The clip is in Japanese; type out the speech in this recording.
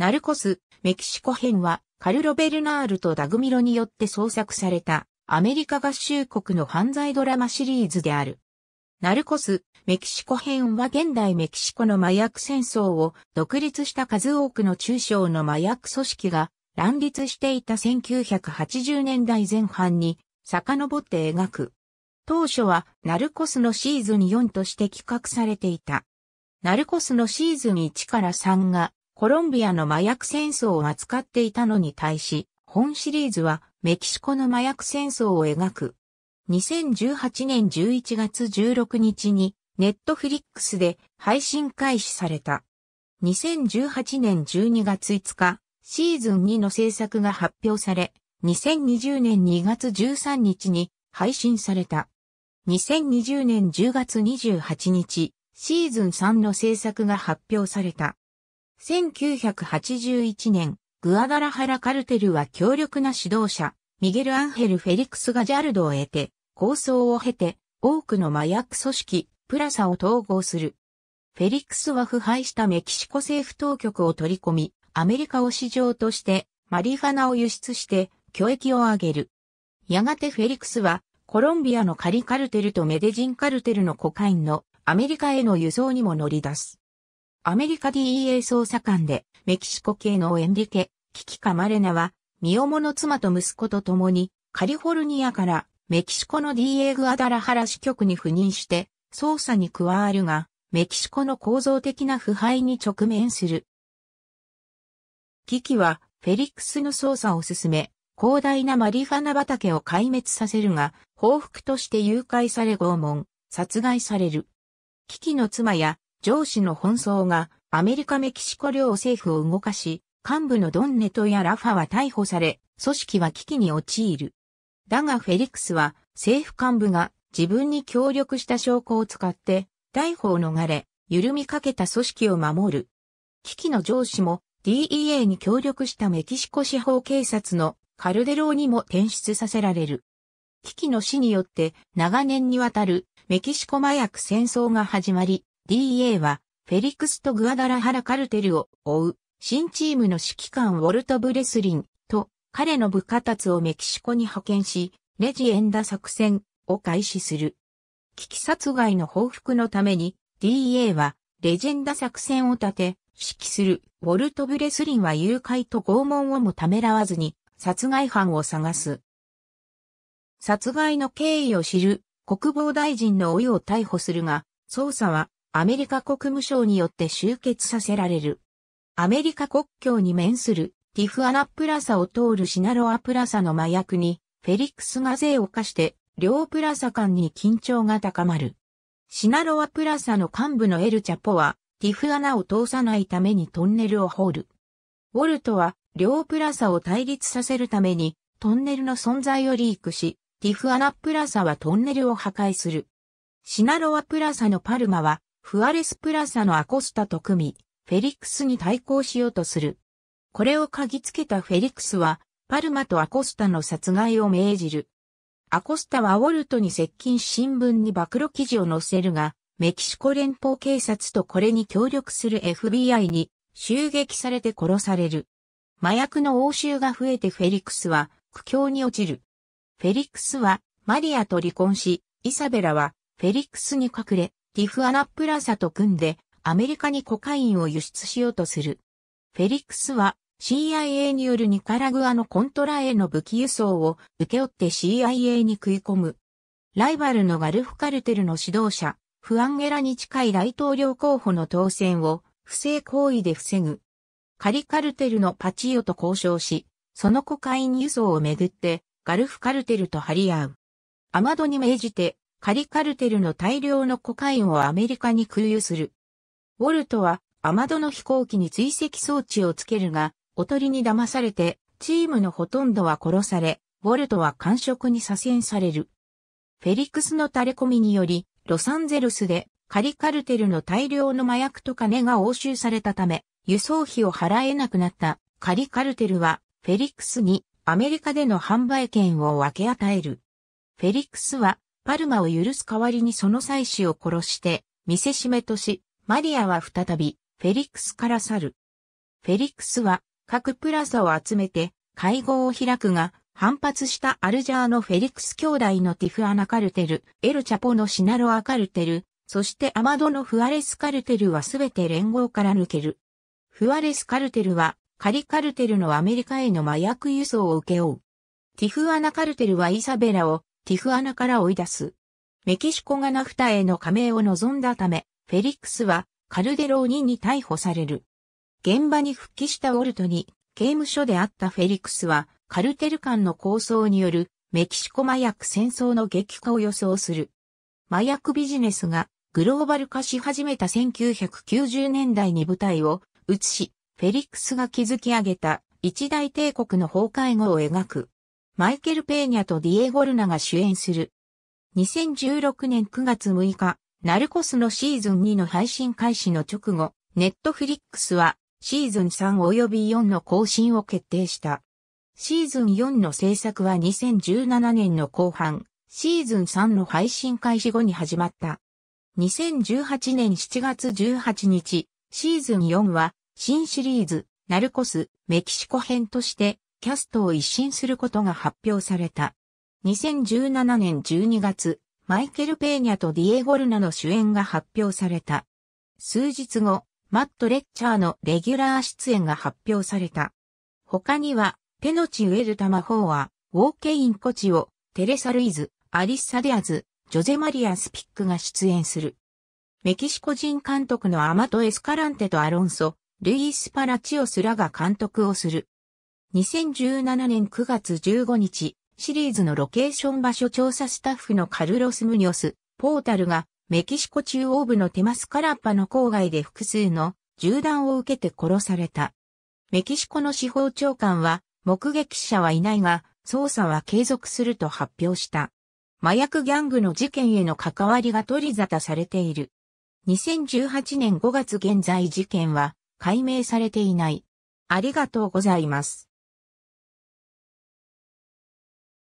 ナルコス、メキシコ編は、カルロ・ベルナールとダグミロによって創作された、アメリカ合衆国の犯罪ドラマシリーズである。ナルコス、メキシコ編は現代メキシコの麻薬戦争を独立した数多くの中小の麻薬組織が乱立していた1980年代前半に遡って描く。当初はナルコスのシーズン4として企画されていた。ナルコスのシーズン1から3がコロンビアの麻薬戦争を扱っていたのに対し、本シリーズはメキシコの麻薬戦争を描く。2018年11月16日にネットフリックスで配信開始された。2018年12月5日、シーズン2の制作が発表され、2020年2月13日に配信された。2020年10月28日、シーズン3の制作が発表された。1981年、グアダラハラカルテルは強力な指導者、ミゲル・アンヘル・フェリクス・ガジャルドを得て、構想を経て、多くの麻薬組織、プラサを統合する。フェリクスは腐敗したメキシコ政府当局を取り込み、アメリカを市場として、マリファナを輸出して、教育を上げる。やがてフェリクスは、コロンビアのカリカルテルとメデジンカルテルのコカインのアメリカへの輸送にも乗り出す。アメリカ DEA 捜査官で、メキシコ系のエンリケ、キキカ・マレナは、身重の妻と息子と共に、カリフォルニアからメキシコの DA グアダラハラ支局に赴任して、捜査に加わるが、メキシコの構造的な腐敗に直面する。キキは、フェリックスの捜査を進め、広大なマリファナ畑を壊滅させるが、報復として誘拐され拷問、殺害される。キキの妻や上司の奔走がアメリカ・メキシコ両政府を動かし、幹部のドンネトやラファは逮捕され、組織は危機に陥る。だがフェリクスは政府幹部が自分に協力した証拠を使って逮捕を逃れ、緩みかけた組織を守る。危機の上司も DEA に協力したメキシコ司法警察のカルデローにも転出させられる。危機の死によって長年にわたるメキシコ麻薬戦争が始まり、DA は、フェリクスとグアダラハラカルテルを追う、新チームの指揮官ウォルト・ブレスリンと、彼の部下たちをメキシコに派遣し、レジエンダ作戦を開始する。危機殺害の報復のために、DA は、レジェンダ作戦を立て、指揮する、ウォルト・ブレスリンは誘拐と拷問をもためらわずに、殺害犯を探す。殺害の経緯を知る、国防大臣の老いを逮捕するが、捜査はアメリカ国務省によって集結させられる。アメリカ国境に面するティフアナプラサを通るシナロアプラサの麻薬にフェリックスが税を課して両プラサ間に緊張が高まる。シナロアプラサの幹部のエルチャポはティフアナを通さないためにトンネルを掘る。ウォルトは両プラサを対立させるためにトンネルの存在をリークし、ティフアナプラサはトンネルを破壊する。シナロアプラサのパルマはフアレスプラサのアコスタと組み、フェリックスに対抗しようとする。これを嗅ぎつけたフェリックスは、パルマとアコスタの殺害を命じる。アコスタはウォルトに接近し新聞に暴露記事を載せるが、メキシコ連邦警察とこれに協力する FBI に襲撃されて殺される。麻薬の応酬が増えてフェリックスは苦境に落ちる。フェリックスはマリアと離婚し、イサベラはフェリックスに隠れ、ティフアナプラサと組んでアメリカにコカインを輸出しようとする。フェリックスは CIA によるニカラグアのコントラへの武器輸送を受け負って CIA に食い込む。ライバルのガルフカルテルの指導者、フアンゲラに近い大統領候補の当選を不正行為で防ぐ。カリカルテルのパチオと交渉し、そのコカイン輸送をめぐって、ガルフカルテルと張り合う。アマドに命じて、カリカルテルの大量のコカインをアメリカに空輸する。ウォルトは、アマドの飛行機に追跡装置をつけるが、おとりに騙されて、チームのほとんどは殺され、ウォルトは感触に左遷される。フェリックスの垂れ込みにより、ロサンゼルスでカリカルテルの大量の麻薬と金が押収されたため、輸送費を払えなくなったカリカルテルは、フェリックスにアメリカでの販売権を分け与える。フェリックスはパルマを許す代わりにその妻子を殺して、見せしめとし、マリアは再び、フェリックスから去る。フェリックスは、各プラザを集めて、会合を開くが、反発したアルジャーのフェリックス兄弟のティフアナカルテル、エルチャポのシナロアカルテル、そしてアマドのフアレスカルテルはすべて連合から抜ける。フアレスカルテルは、カリカルテルのアメリカへの麻薬輸送を受け負う。ティフアナカルテルはイサベラをティフアナから追い出す。メキシコがナフタへの加盟を望んだため、フェリックスはカルデローニに逮捕される。現場に復帰したウォルトに、刑務所であったフェリックスは、カルテル間の構想によるメキシコ麻薬戦争の激化を予想する。麻薬ビジネスがグローバル化し始めた1990年代に舞台を移し、フェリックスが築き上げた一大帝国の崩壊後を描く。マイケル・ペーニャとディエゴルナが主演する。2016年9月6日、ナルコスのシーズン2の配信開始の直後、ネットフリックスはシーズン3及び4の更新を決定した。シーズン4の制作は2017年の後半、シーズン3の配信開始後に始まった。2018年7月18日、シーズン4は新シリーズ、ナルコス、メキシコ編としてキャストを一新することが発表された。2017年12月、マイケル・ペーニャとディエゴルナの主演が発表された。数日後、マット・レッチャーのレギュラー出演が発表された。他には、ペノチ・ウェルタ・マホーア、ウォーケイン・コチオ、テレサ・ルイズ、アリッサ・デアズ、ジョゼ・マリア・スピックが出演する。メキシコ人監督のアマト・エスカランテとアロンソ、ルイス・パラチオスらが監督をする。2017年9月15日、シリーズのロケーション場所調査スタッフのカルロス・ムニョス、ポータルが、メキシコ中央部のテマスカラッパの郊外で複数の銃弾を受けて殺された。メキシコの司法長官は、目撃者はいないが、捜査は継続すると発表した。麻薬ギャングの事件への関わりが取り沙汰されている。2018年5月現在事件は解明されていない。ありがとうございます。